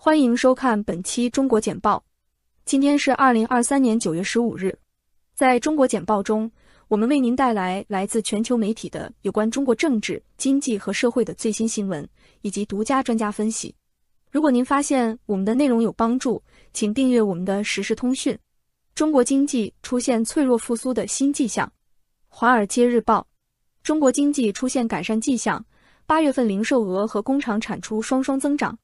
欢迎收看本期中国简报。今天是二零二三年九月十五日。在中国简报中，我们为您带来来自全球媒体的有关中国政治、经济和社会的最新新闻以及独家专家分析。如果您发现我们的内容有帮助，请订阅我们的实时通讯。中国经济出现脆弱复苏的新迹象。华尔街日报：中国经济出现改善迹象，八月份零售额和工厂产出双双增长。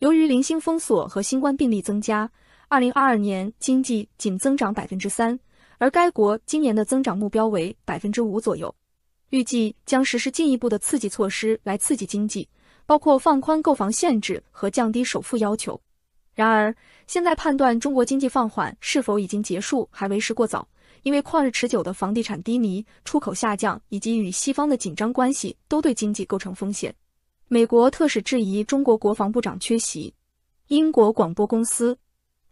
由于零星封锁和新冠病例增加，二零二二年经济仅增长百分之三，而该国今年的增长目标为百分之五左右。预计将实施进一步的刺激措施来刺激经济，包括放宽购房限制和降低首付要求。然而，现在判断中国经济放缓是否已经结束还为时过早，因为旷日持久的房地产低迷、出口下降以及与西方的紧张关系都对经济构成风险。美国特使质疑中国国防部长缺席。英国广播公司，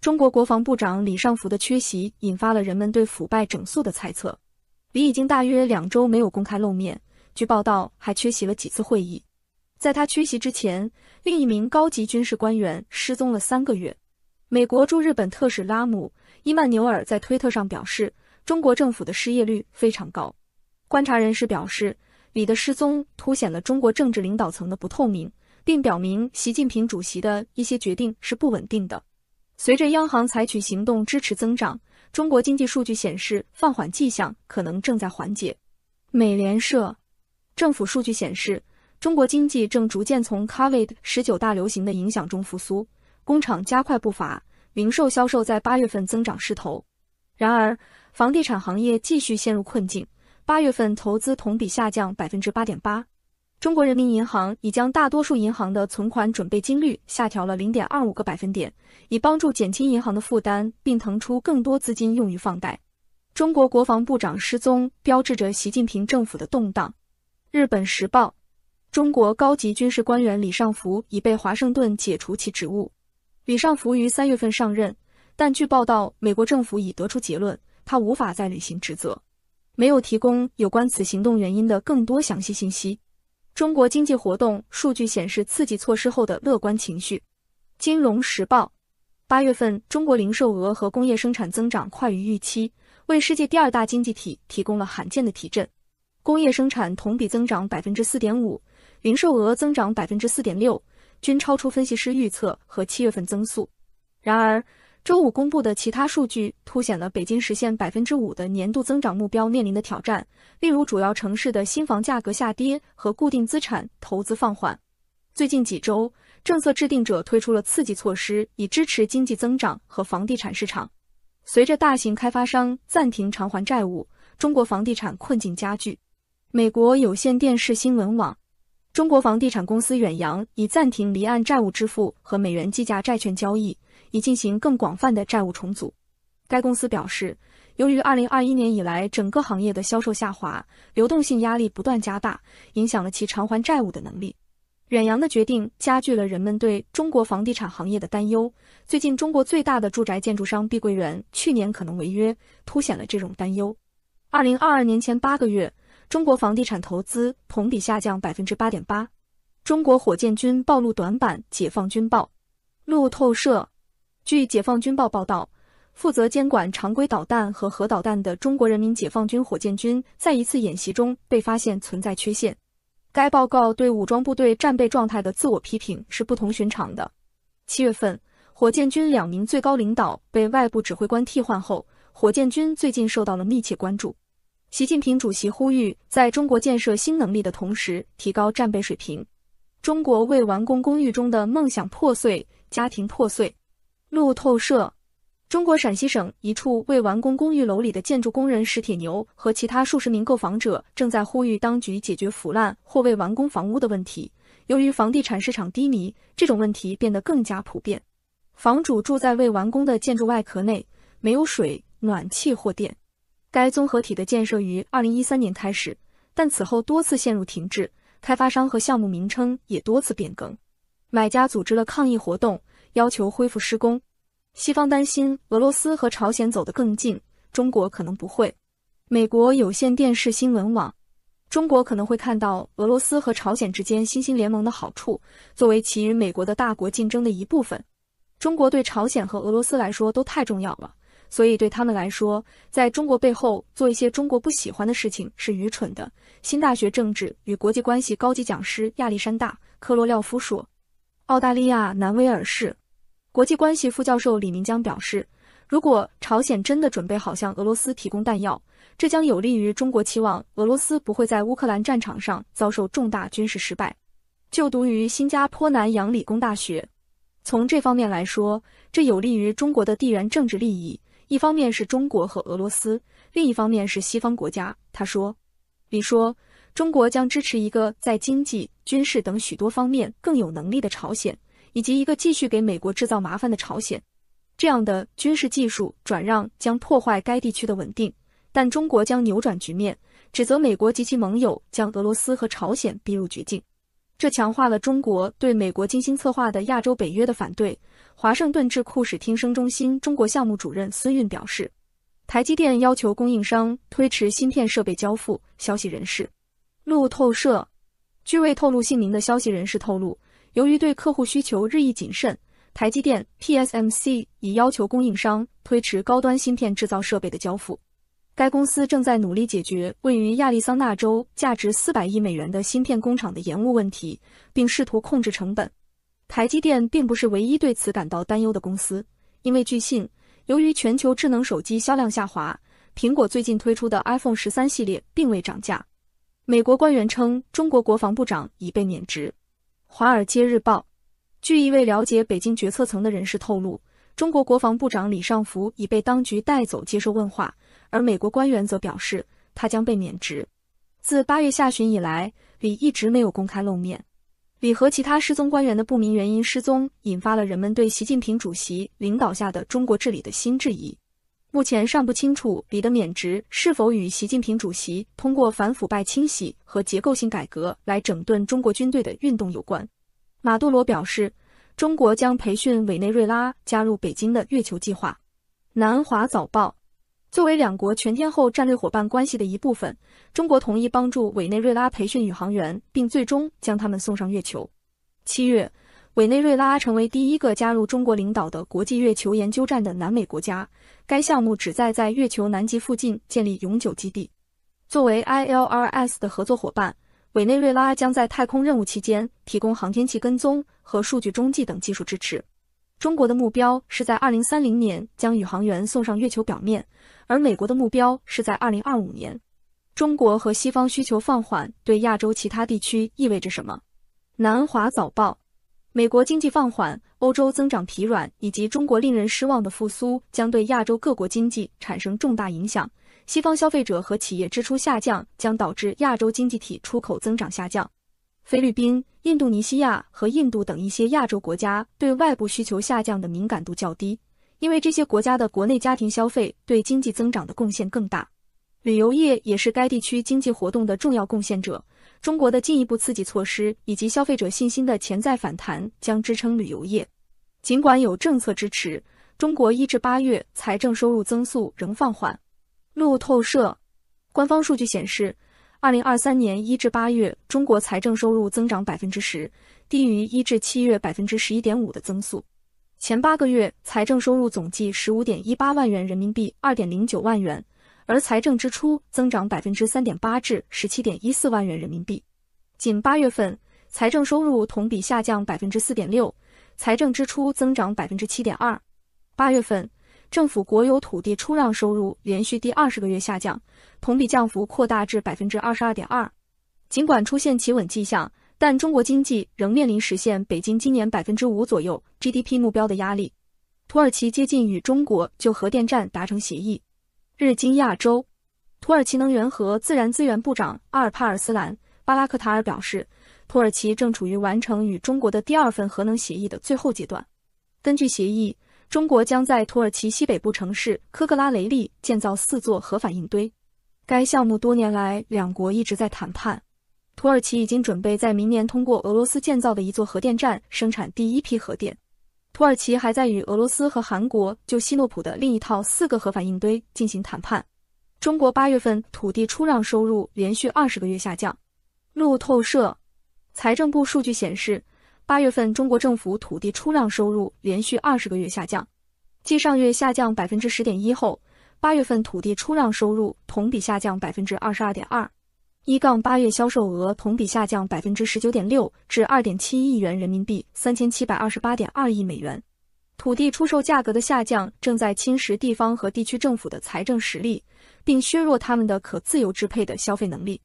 中国国防部长李尚福的缺席引发了人们对腐败整肃的猜测。李已经大约两周没有公开露面，据报道还缺席了几次会议。在他缺席之前，另一名高级军事官员失踪了三个月。美国驻日本特使拉姆伊曼纽尔在推特上表示，中国政府的失业率非常高。观察人士表示。李的失踪凸显了中国政治领导层的不透明，并表明习近平主席的一些决定是不稳定的。随着央行采取行动支持增长，中国经济数据显示放缓迹象可能正在缓解。美联社政府数据显示，中国经济正逐渐从 Covid 十九大流行的影响中复苏，工厂加快步伐，零售销售在八月份增长势头。然而，房地产行业继续陷入困境。八月份投资同比下降百分之八点八。中国人民银行已将大多数银行的存款准备金率下调了零点二五个百分点，以帮助减轻银行的负担，并腾出更多资金用于放贷。中国国防部长失踪标志着习近平政府的动荡。日本时报：中国高级军事官员李尚福已被华盛顿解除其职务。李尚福于三月份上任，但据报道，美国政府已得出结论，他无法再履行职责。没有提供有关此行动原因的更多详细信息。中国经济活动数据显示，刺激措施后的乐观情绪。金融时报，八月份中国零售额和工业生产增长快于预期，为世界第二大经济体提供了罕见的提振。工业生产同比增长百分之四点五，零售额增长百分之四点六，均超出分析师预测和七月份增速。然而，周五公布的其他数据凸显了北京实现百分之五的年度增长目标面临的挑战，例如主要城市的新房价格下跌和固定资产投资放缓。最近几周，政策制定者推出了刺激措施以支持经济增长和房地产市场。随着大型开发商暂停偿还债务，中国房地产困境加剧。美国有线电视新闻网，中国房地产公司远洋已暂停离岸债务支付和美元计价债券交易。以进行更广泛的债务重组。该公司表示，由于二零二一年以来整个行业的销售下滑，流动性压力不断加大，影响了其偿还债务的能力。远洋的决定加剧了人们对中国房地产行业的担忧。最近，中国最大的住宅建筑商碧桂园去年可能违约，凸显了这种担忧。二零二二年前八个月，中国房地产投资同比下降百分之八点八。中国火箭军暴露短板，解放军报，路透社。据《解放军报》报道，负责监管常规导弹和核导弹的中国人民解放军火箭军，在一次演习中被发现存在缺陷。该报告对武装部队战备状态的自我批评是不同寻常的。七月份，火箭军两名最高领导被外部指挥官替换后，火箭军最近受到了密切关注。习近平主席呼吁，在中国建设新能力的同时，提高战备水平。中国未完工公寓中的梦想破碎，家庭破碎。路透社，中国陕西省一处未完工公寓楼里的建筑工人史铁牛和其他数十名购房者正在呼吁当局解决腐烂或未完工房屋的问题。由于房地产市场低迷，这种问题变得更加普遍。房主住在未完工的建筑外壳内，没有水、暖气或电。该综合体的建设于二零一三年开始，但此后多次陷入停滞，开发商和项目名称也多次变更。买家组织了抗议活动。要求恢复施工。西方担心俄罗斯和朝鲜走得更近，中国可能不会。美国有线电视新闻网，中国可能会看到俄罗斯和朝鲜之间新兴联盟的好处，作为其与美国的大国竞争的一部分。中国对朝鲜和俄罗斯来说都太重要了，所以对他们来说，在中国背后做一些中国不喜欢的事情是愚蠢的。新大学政治与国际关系高级讲师亚历山大·科罗廖夫说，澳大利亚南威尔士。国际关系副教授李明江表示，如果朝鲜真的准备好向俄罗斯提供弹药，这将有利于中国期望俄罗斯不会在乌克兰战场上遭受重大军事失败。就读于新加坡南洋理工大学，从这方面来说，这有利于中国的地缘政治利益，一方面是中国和俄罗斯，另一方面是西方国家。他说，李说，中国将支持一个在经济、军事等许多方面更有能力的朝鲜。以及一个继续给美国制造麻烦的朝鲜，这样的军事技术转让将破坏该地区的稳定。但中国将扭转局面，指责美国及其盟友将俄罗斯和朝鲜逼入绝境。这强化了中国对美国精心策划的亚洲北约的反对。华盛顿智库史听声中心中国项目主任孙运表示，台积电要求供应商推迟芯片设备交付。消息人士，路透社，据未透露姓名的消息人士透露。由于对客户需求日益谨慎，台积电 （TSMC） 已要求供应商推迟高端芯片制造设备的交付。该公司正在努力解决位于亚利桑那州价值四百亿美元的芯片工厂的延误问题，并试图控制成本。台积电并不是唯一对此感到担忧的公司，因为据信，由于全球智能手机销量下滑，苹果最近推出的 iPhone 十三系列并未涨价。美国官员称，中国国防部长已被免职。《华尔街日报》据一位了解北京决策层的人士透露，中国国防部长李尚福已被当局带走接受问话，而美国官员则表示他将被免职。自八月下旬以来，李一直没有公开露面。李和其他失踪官员的不明原因失踪，引发了人们对习近平主席领导下的中国治理的新质疑。目前尚不清楚李的免职是否与习近平主席通过反腐败清洗和结构性改革来整顿中国军队的运动有关。马杜罗表示，中国将培训委内瑞拉加入北京的月球计划。南华早报作为两国全天候战略伙伴关系的一部分，中国同意帮助委内瑞拉培训宇航员，并最终将他们送上月球。七月，委内瑞拉成为第一个加入中国领导的国际月球研究站的南美国家。该项目旨在在月球南极附近建立永久基地。作为 ILRS 的合作伙伴，委内瑞拉将在太空任务期间提供航天器跟踪和数据中继等技术支持。中国的目标是在2030年将宇航员送上月球表面，而美国的目标是在2025年。中国和西方需求放缓对亚洲其他地区意味着什么？南华早报。美国经济放缓、欧洲增长疲软，以及中国令人失望的复苏，将对亚洲各国经济产生重大影响。西方消费者和企业支出下降，将导致亚洲经济体出口增长下降。菲律宾、印度尼西亚和印度等一些亚洲国家对外部需求下降的敏感度较低，因为这些国家的国内家庭消费对经济增长的贡献更大。旅游业也是该地区经济活动的重要贡献者。中国的进一步刺激措施以及消费者信心的潜在反弹将支撑旅游业。尽管有政策支持，中国一至八月财政收入增速仍放缓。路透社官方数据显示，二零二三年一至八月中国财政收入增长百分之十，低于一至七月百分之十一点五的增速。前八个月财政收入总计十五点一八万元人民币，二点零九万元。而财政支出增长百分之三点八至十七点一四万元人民币，仅八月份财政收入同比下降百分之四点六，财政支出增长百分之七点二。八月份，政府国有土地出让收入连续第二十个月下降，同比降幅扩大至百分之二十二点二。尽管出现企稳迹象，但中国经济仍面临实现北京今年百分之五左右 GDP 目标的压力。土耳其接近与中国就核电站达成协议。日经亚洲，土耳其能源和自然资源部长阿尔帕尔斯兰巴拉克塔尔表示，土耳其正处于完成与中国的第二份核能协议的最后阶段。根据协议，中国将在土耳其西北部城市科格拉雷利建造四座核反应堆。该项目多年来两国一直在谈判。土耳其已经准备在明年通过俄罗斯建造的一座核电站生产第一批核电。土耳其还在与俄罗斯和韩国就希诺普的另一套四个核反应堆进行谈判。中国八月份土地出让收入连续二十个月下降。路透社，财政部数据显示，八月份中国政府土地出让收入连续二十个月下降，继上月下降百分之十点一后，八月份土地出让收入同比下降百分之二十二点二。一杠八月销售额同比下降百分之十九点六，至二点七亿元人民币，三千七百二十八点二亿美元。土地出售价格的下降正在侵蚀地方和地区政府的财政实力，并削弱他们的可自由支配的消费能力。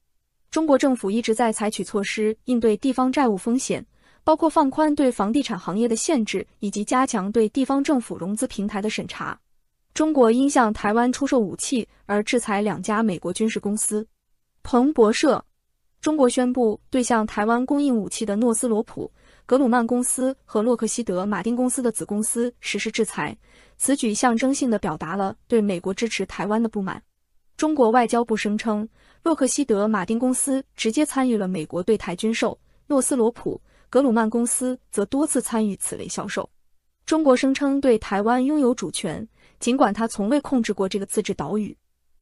中国政府一直在采取措施应对地方债务风险，包括放宽对房地产行业的限制以及加强对地方政府融资平台的审查。中国因向台湾出售武器而制裁两家美国军事公司。彭博社，中国宣布对向台湾供应武器的诺斯罗普·格鲁曼公司和洛克希德·马丁公司的子公司实施制裁，此举象征性地表达了对美国支持台湾的不满。中国外交部声称，洛克希德·马丁公司直接参与了美国对台军售，诺斯罗普·格鲁曼公司则多次参与此类销售。中国声称对台湾拥有主权，尽管他从未控制过这个自治岛屿。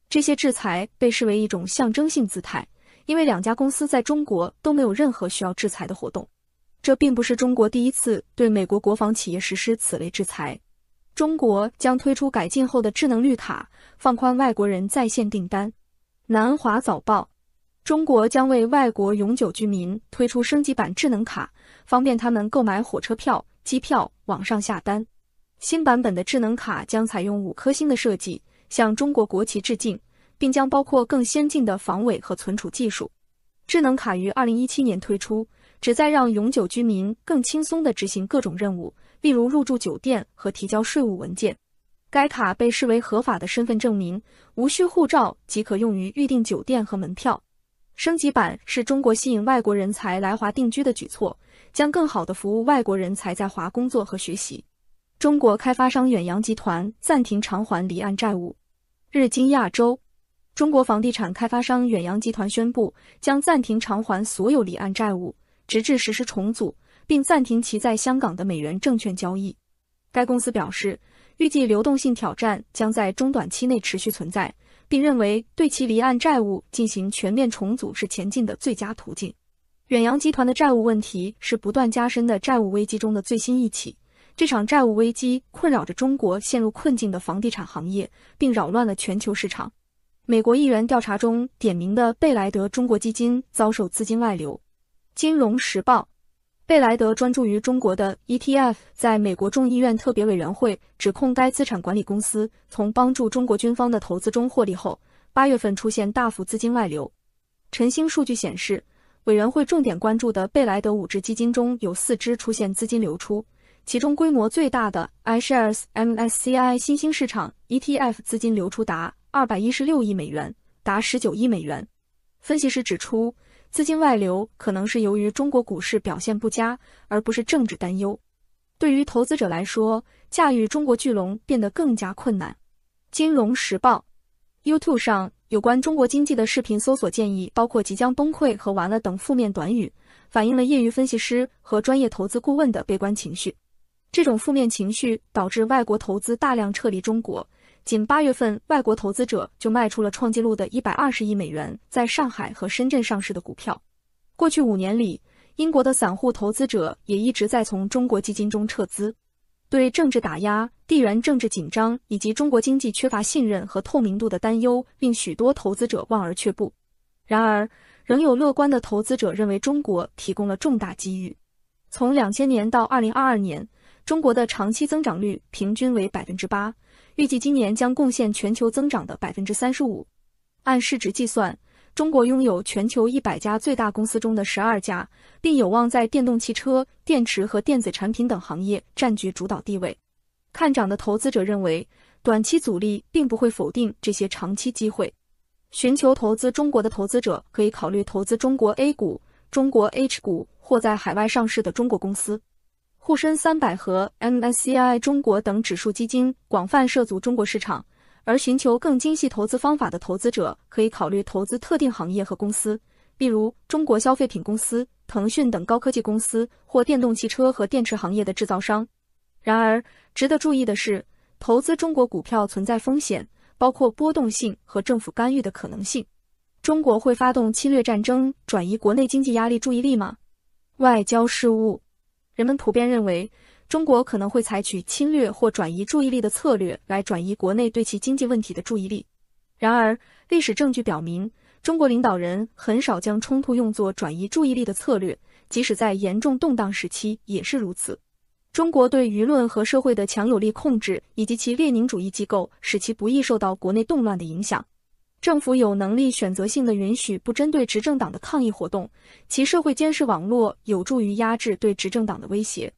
这些制裁被视为一种象征性姿态，因为两家公司在中国都没有任何需要制裁的活动。这并不是中国第一次对美国国防企业实施此类制裁。中国将推出改进后的智能绿卡，放宽外国人在线订单。南华早报：中国将为外国永久居民推出升级版智能卡，方便他们购买火车票、机票网上下单。新版本的智能卡将采用五颗星的设计。向中国国旗致敬，并将包括更先进的防伪和存储技术。智能卡于二零一七年推出，旨在让永久居民更轻松地执行各种任务，例如入住酒店和提交税务文件。该卡被视为合法的身份证明，无需护照即可用于预订酒店和门票。升级版是中国吸引外国人才来华定居的举措，将更好地服务外国人才在华工作和学习。中国开发商远洋集团暂停偿还离岸债务。日经亚洲，中国房地产开发商远洋集团宣布将暂停偿还所有离岸债务，直至实施重组，并暂停其在香港的美元证券交易。该公司表示，预计流动性挑战将在中短期内持续存在，并认为对其离岸债务进行全面重组是前进的最佳途径。远洋集团的债务问题是不断加深的债务危机中的最新一起。这场债务危机困扰着中国陷入困境的房地产行业，并扰乱了全球市场。美国议员调查中点名的贝莱德中国基金遭受资金外流。金融时报，贝莱德专注于中国的 ETF，在美国众议院特别委员会指控该资产管理公司从帮助中国军方的投资中获利后，八月份出现大幅资金外流。晨星数据显示，委员会重点关注的贝莱德五只基金中有四只出现资金流出。其中规模最大的 iShares MSCI 新兴市场 ETF 资金流出达二百一十六亿美元，达十九亿美元。分析师指出，资金外流可能是由于中国股市表现不佳，而不是政治担忧。对于投资者来说，驾驭中国巨龙变得更加困难。《金融时报》YouTube 上有关中国经济的视频搜索建议包括“即将崩溃”和“完了”等负面短语，反映了业余分析师和专业投资顾问的悲观情绪。这种负面情绪导致外国投资大量撤离中国。仅八月份，外国投资者就卖出了创纪录的120亿美元在上海和深圳上市的股票。过去五年里，英国的散户投资者也一直在从中国基金中撤资。对政治打压、地缘政治紧张以及中国经济缺乏信任和透明度的担忧令许多投资者望而却步。然而，仍有乐观的投资者认为中国提供了重大机遇。从两千年到二零二二年。中国的长期增长率平均为百分之八，预计今年将贡献全球增长的百分之三十五。按市值计算，中国拥有全球一百家最大公司中的十二家，并有望在电动汽车、电池和电子产品等行业占据主导地位。看涨的投资者认为，短期阻力并不会否定这些长期机会。寻求投资中国的投资者可以考虑投资中国 A 股、中国 H 股或在海外上市的中国公司。沪深三百和 MSCI 中国等指数基金广泛涉足中国市场，而寻求更精细投资方法的投资者可以考虑投资特定行业和公司，例如中国消费品公司、腾讯等高科技公司或电动汽车和电池行业的制造商。然而，值得注意的是，投资中国股票存在风险，包括波动性和政府干预的可能性。中国会发动侵略战争转移国内经济压力注意力吗？外交事务。人们普遍认为，中国可能会采取侵略或转移注意力的策略来转移国内对其经济问题的注意力。然而，历史证据表明，中国领导人很少将冲突用作转移注意力的策略，即使在严重动荡时期也是如此。中国对舆论和社会的强有力控制，以及其列宁主义机构，使其不易受到国内动乱的影响。政府有能力选择性的允许不针对执政党的抗议活动，其社会监视网络有助于压制对执政党的威胁。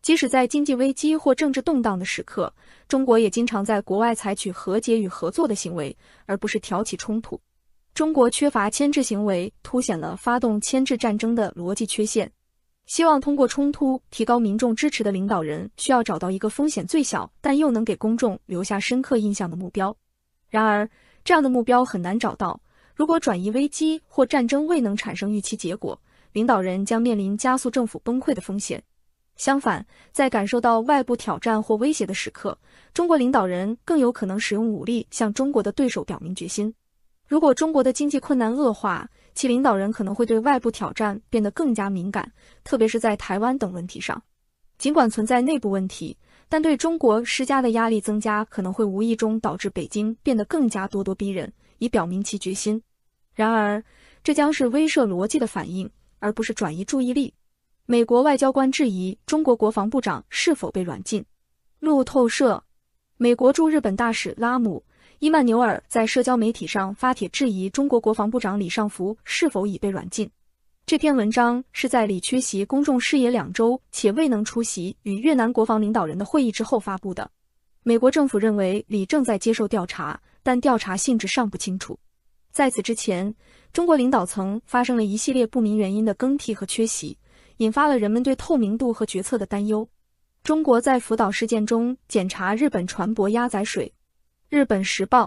即使在经济危机或政治动荡的时刻，中国也经常在国外采取和解与合作的行为，而不是挑起冲突。中国缺乏牵制行为，凸显了发动牵制战争的逻辑缺陷。希望通过冲突提高民众支持的领导人，需要找到一个风险最小但又能给公众留下深刻印象的目标。然而，这样的目标很难找到。如果转移危机或战争未能产生预期结果，领导人将面临加速政府崩溃的风险。相反，在感受到外部挑战或威胁的时刻，中国领导人更有可能使用武力向中国的对手表明决心。如果中国的经济困难恶化，其领导人可能会对外部挑战变得更加敏感，特别是在台湾等问题上。尽管存在内部问题。但对中国施加的压力增加，可能会无意中导致北京变得更加咄咄逼人，以表明其决心。然而，这将是威慑逻辑的反应，而不是转移注意力。美国外交官质疑中国国防部长是否被软禁。路透社，美国驻日本大使拉姆伊曼纽尔在社交媒体上发帖质疑中国国防部长李尚福是否已被软禁。这篇文章是在李缺席公众视野两周且未能出席与越南国防领导人的会议之后发布的。美国政府认为李正在接受调查，但调查性质尚不清楚。在此之前，中国领导层发生了一系列不明原因的更替和缺席，引发了人们对透明度和决策的担忧。中国在福岛事件中检查日本船舶压载水，《日本时报》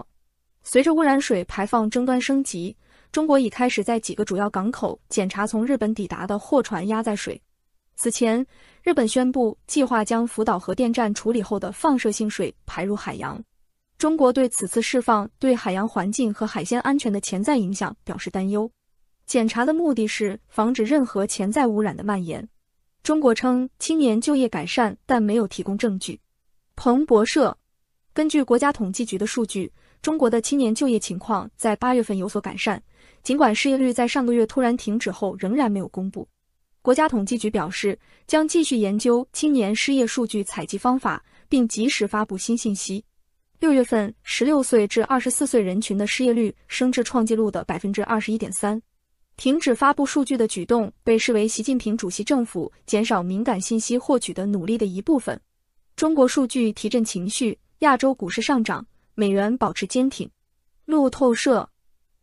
随着污染水排放争端升级。中国已开始在几个主要港口检查从日本抵达的货船压载水。此前，日本宣布计划将福岛核电站处理后的放射性水排入海洋。中国对此次释放对海洋环境和海鲜安全的潜在影响表示担忧。检查的目的是防止任何潜在污染的蔓延。中国称青年就业改善，但没有提供证据。彭博社根据国家统计局的数据，中国的青年就业情况在八月份有所改善。尽管失业率在上个月突然停止后仍然没有公布，国家统计局表示将继续研究青年失业数据采集方法，并及时发布新信息。六月份，16岁至24岁人群的失业率升至创纪录的百分之二十一点三。停止发布数据的举动被视为习近平主席政府减少敏感信息获取的努力的一部分。中国数据提振情绪，亚洲股市上涨，美元保持坚挺。路透社。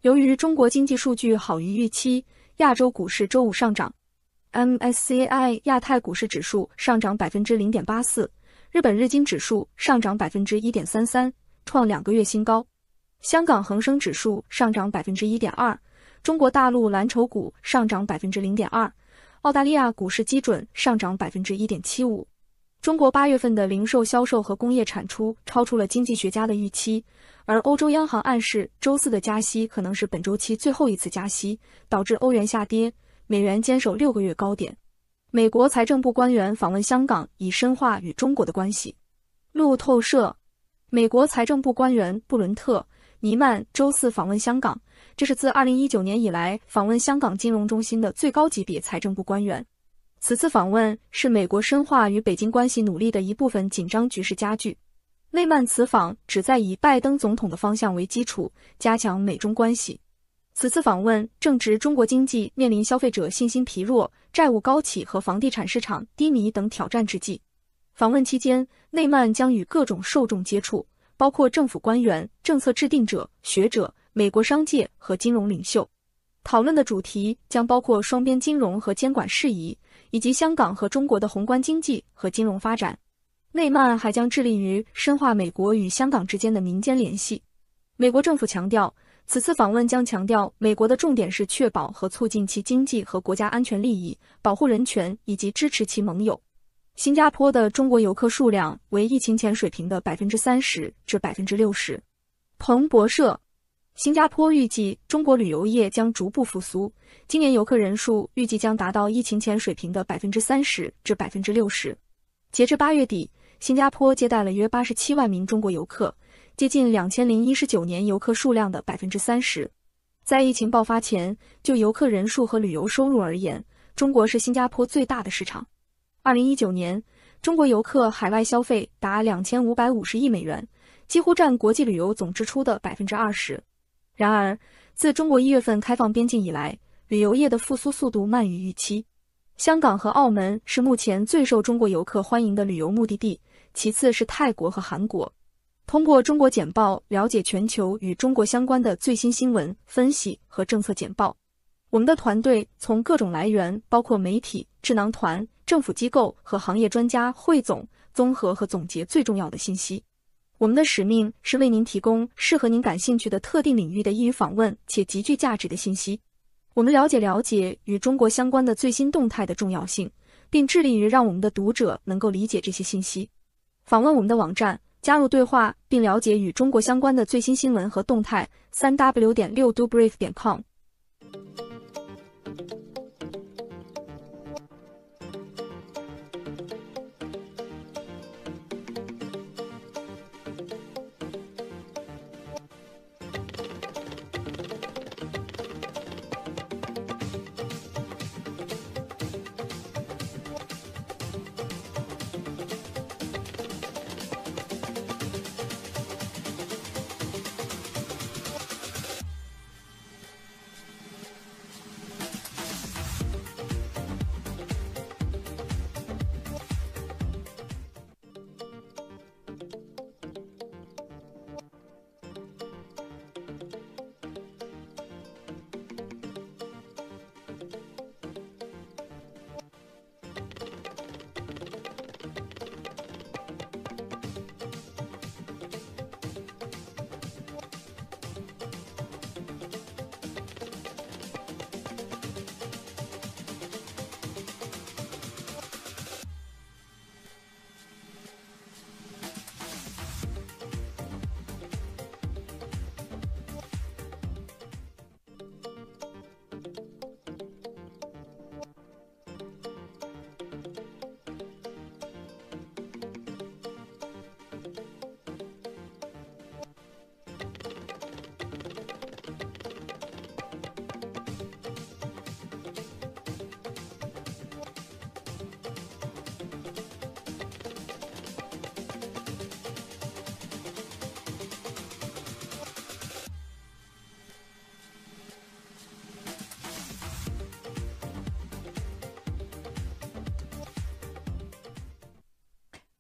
由于中国经济数据好于预期，亚洲股市周五上涨。MSCI 亚太股市指数上涨百分之零点八四，日本日经指数上涨百分之一点三三，创两个月新高。香港恒生指数上涨百分之一点二，中国大陆蓝筹股上涨百分之零点二，澳大利亚股市基准上涨百分之一点七五。中国八月份的零售销售和工业产出超出了经济学家的预期。而欧洲央行暗示，周四的加息可能是本周期最后一次加息，导致欧元下跌，美元坚守六个月高点。美国财政部官员访问香港，以深化与中国的关系。路透社，美国财政部官员布伦特·尼曼周四访问香港，这是自2019年以来访问香港金融中心的最高级别财政部官员。此次访问是美国深化与北京关系努力的一部分。紧张局势加剧。内曼此访旨在以拜登总统的方向为基础，加强美中关系。此次访问正值中国经济面临消费者信心疲弱、债务高企和房地产市场低迷等挑战之际。访问期间，内曼将与各种受众接触，包括政府官员、政策制定者、学者、美国商界和金融领袖。讨论的主题将包括双边金融和监管事宜，以及香港和中国的宏观经济和金融发展。内曼还将致力于深化美国与香港之间的民间联系。美国政府强调，此次访问将强调美国的重点是确保和促进其经济和国家安全利益，保护人权以及支持其盟友。新加坡的中国游客数量为疫情前水平的百分之三十至百分之六十。彭博社，新加坡预计中国旅游业将逐步复苏，今年游客人数预计将达到疫情前水平的百分之三十至百分之六十。截至八月底。新加坡接待了约八十七万名中国游客，接近两千零一十九年游客数量的百分之三十。在疫情爆发前，就游客人数和旅游收入而言，中国是新加坡最大的市场。二零一九年，中国游客海外消费达两千五百五十亿美元，几乎占国际旅游总支出的百分之二十。然而，自中国一月份开放边境以来，旅游业的复苏速度慢于预期。香港和澳门是目前最受中国游客欢迎的旅游目的地。其次是泰国和韩国。通过中国简报了解全球与中国相关的最新新闻分析和政策简报。我们的团队从各种来源，包括媒体、智囊团、政府机构和行业专家，汇总、综合和总结最重要的信息。我们的使命是为您提供适合您感兴趣的特定领域的易于访问且极具价值的信息。我们了解了解与中国相关的最新动态的重要性，并致力于让我们的读者能够理解这些信息。访问我们的网站，加入对话，并了解与中国相关的最新新闻和动态。三 w 点六 d o b r i e f 点 com。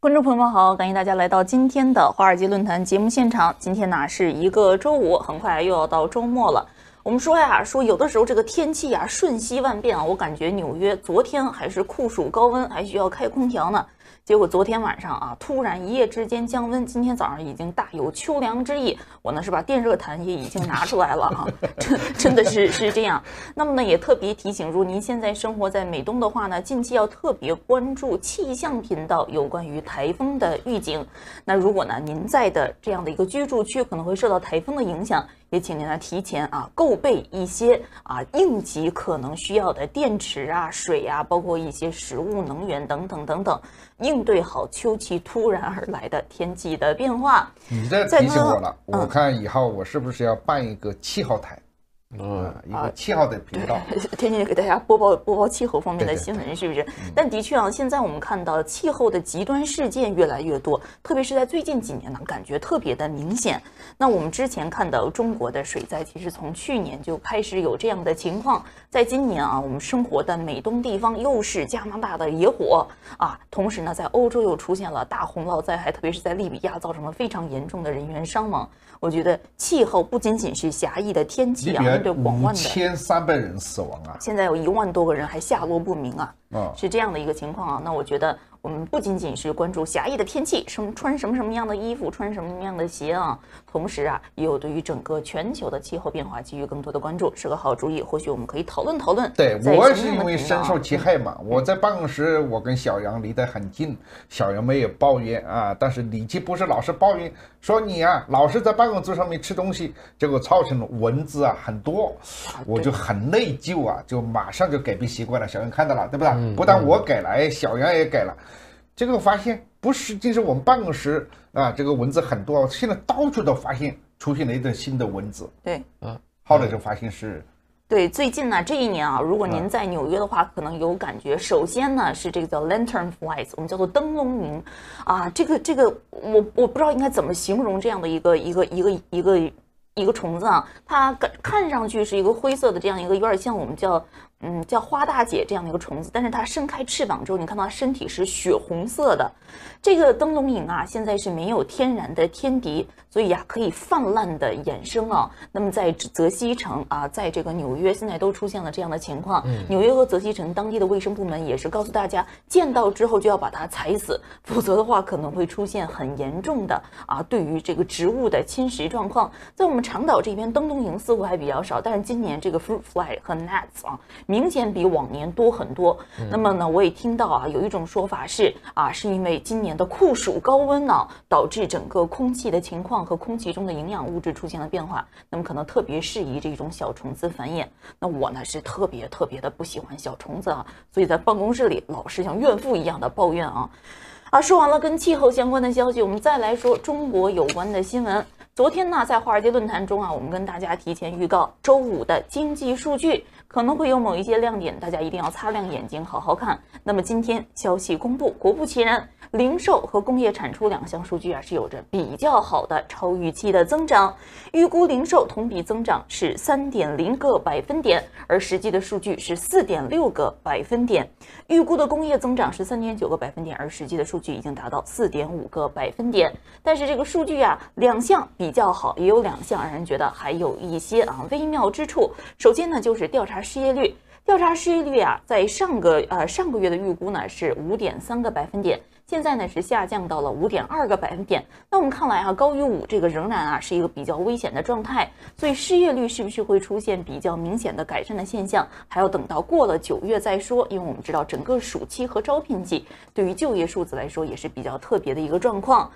观众朋友们好，欢迎大家来到今天的华尔街论坛节目现场。今天呢是一个周五，很快又要到周末了。我们说呀，说有的时候这个天气呀瞬息万变啊。我感觉纽约昨天还是酷暑高温，还需要开空调呢。结果昨天晚上啊，突然一夜之间降温，今天早上已经大有秋凉之意。我呢是把电热毯也已经拿出来了啊，真真的是是这样。那么呢也特别提醒，如您现在生活在美东的话呢，近期要特别关注气象频道有关于台风的预警。那如果呢您在的这样的一个居住区可能会受到台风的影响。也请您呢提前啊购备一些啊应急可能需要的电池啊、水啊，包括一些食物、能源等等等等，应对好秋季突然而来的天气的变化。你在提醒我了，我看以后我是不是要办一个气候台？一个气候的频道，天天给大家播报播报气候方面的新闻，是不是？但的确啊，现在我们看到气候的极端事件越来越多，特别是在最近几年呢，感觉特别的明显。那我们之前看到中国的水灾，其实从去年就开始有这样的情况，在今年啊，我们生活的美东地方又是加拿大的野火啊，同时呢，在欧洲又出现了大洪涝灾害，特别是在利比亚造成了非常严重的人员伤亡。我觉得气候不仅仅是狭义的天气啊。对，广万一千三百人死亡啊！现在有一万多个人还下落不明啊！嗯，是这样的一个情况啊。那我觉得我们不仅仅是关注狭义的天气，什么穿什么什么样的衣服，穿什么样的鞋啊。同时啊，也有对于整个全球的气候变化给予更多的关注，是个好主意。或许我们可以讨论讨论。对，我也是因为深受其害嘛。我在办公室，我跟小杨离得很近，小杨没有抱怨啊，但是李琦不是老是抱怨。说你啊，老是在办公桌上面吃东西，结果造成了蚊子啊很多，我就很内疚啊，就马上就改变习惯了。小杨看到了，对不对？不但我改了，小杨也改了，结果发现不是，就是我们办公室啊，这个蚊子很多。现在到处都发现出现了一种新的蚊子，对，嗯，后来就发现是。对，最近呢这一年啊，如果您在纽约的话，可能有感觉。首先呢是这个叫 l a n t e r n f l i e s 我们叫做灯笼萤，啊，这个这个我我不知道应该怎么形容这样的一个一个一个一个一个虫子啊，它看上去是一个灰色的这样一个，有点像我们叫嗯叫花大姐这样的一个虫子，但是它伸开翅膀之后，你看到身体是血红色的。这个灯笼萤啊，现在是没有天然的天敌。所以呀，可以泛滥的衍生啊。那么在泽西城啊，在这个纽约，现在都出现了这样的情况。纽约和泽西城当地的卫生部门也是告诉大家，见到之后就要把它踩死，否则的话可能会出现很严重的啊，对于这个植物的侵蚀状况。在我们长岛这边，灯东蝇似乎还比较少，但是今年这个 fruit fly 和 nats 啊，明显比往年多很多。那么呢，我也听到啊，有一种说法是啊，是因为今年的酷暑高温呢，导致整个空气的情况。和空气中的营养物质出现了变化，那么可能特别适宜这种小虫子繁衍。那我呢是特别特别的不喜欢小虫子啊，所以在办公室里老是像怨妇一样的抱怨啊。啊，说完了跟气候相关的消息，我们再来说中国有关的新闻。昨天呢，在华尔街论坛中啊，我们跟大家提前预告，周五的经济数据可能会有某一些亮点，大家一定要擦亮眼睛好好看。那么今天消息公布，果不其然。零售和工业产出两项数据啊是有着比较好的超预期的增长，预估零售同比增长是三点零个百分点，而实际的数据是四点六个百分点；预估的工业增长是三点九个百分点，而实际的数据已经达到四点五个百分点。但是这个数据啊，两项比较好，也有两项让人觉得还有一些啊微妙之处。首先呢，就是调查失业率。调查失业率啊，在上个呃上个月的预估呢是五点三个百分点，现在呢是下降到了五点二个百分点。那我们看来啊，高于五这个仍然啊是一个比较危险的状态，所以失业率是不是会出现比较明显的改善的现象，还要等到过了九月再说，因为我们知道整个暑期和招聘季对于就业数字来说也是比较特别的一个状况。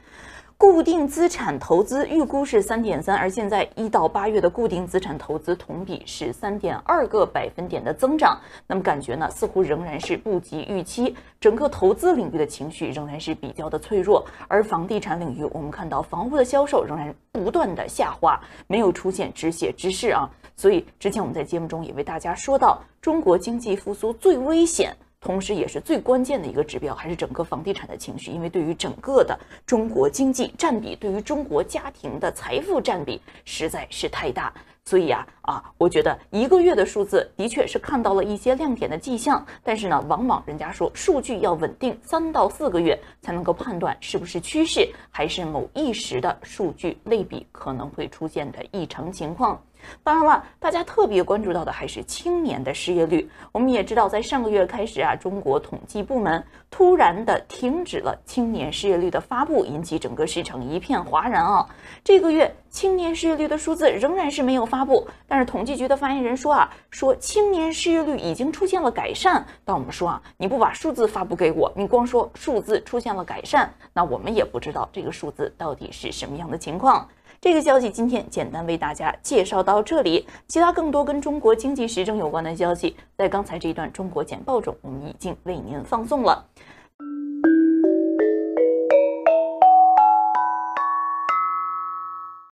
固定资产投资预估是三点三，而现在一到八月的固定资产投资同比是三点二个百分点的增长，那么感觉呢，似乎仍然是不及预期。整个投资领域的情绪仍然是比较的脆弱，而房地产领域，我们看到房屋的销售仍然不断的下滑，没有出现止血之势啊。所以之前我们在节目中也为大家说到，中国经济复苏最危险。同时，也是最关键的一个指标，还是整个房地产的情绪，因为对于整个的中国经济占比，对于中国家庭的财富占比，实在是太大。所以啊啊，我觉得一个月的数字的确是看到了一些亮点的迹象，但是呢，往往人家说数据要稳定三到四个月才能够判断是不是趋势，还是某一时的数据类比可能会出现的异常情况。当然了，大家特别关注到的还是青年的失业率。我们也知道，在上个月开始啊，中国统计部门突然的停止了青年失业率的发布，引起整个市场一片哗然啊。这个月青年失业率的数字仍然是没有发布，但是统计局的发言人说啊，说青年失业率已经出现了改善。但我们说啊，你不把数字发布给我，你光说数字出现了改善，那我们也不知道这个数字到底是什么样的情况。这个消息今天简单为大家介绍到这里，其他更多跟中国经济时政有关的消息，在刚才这一段中国简报中，我们已经为您放送了。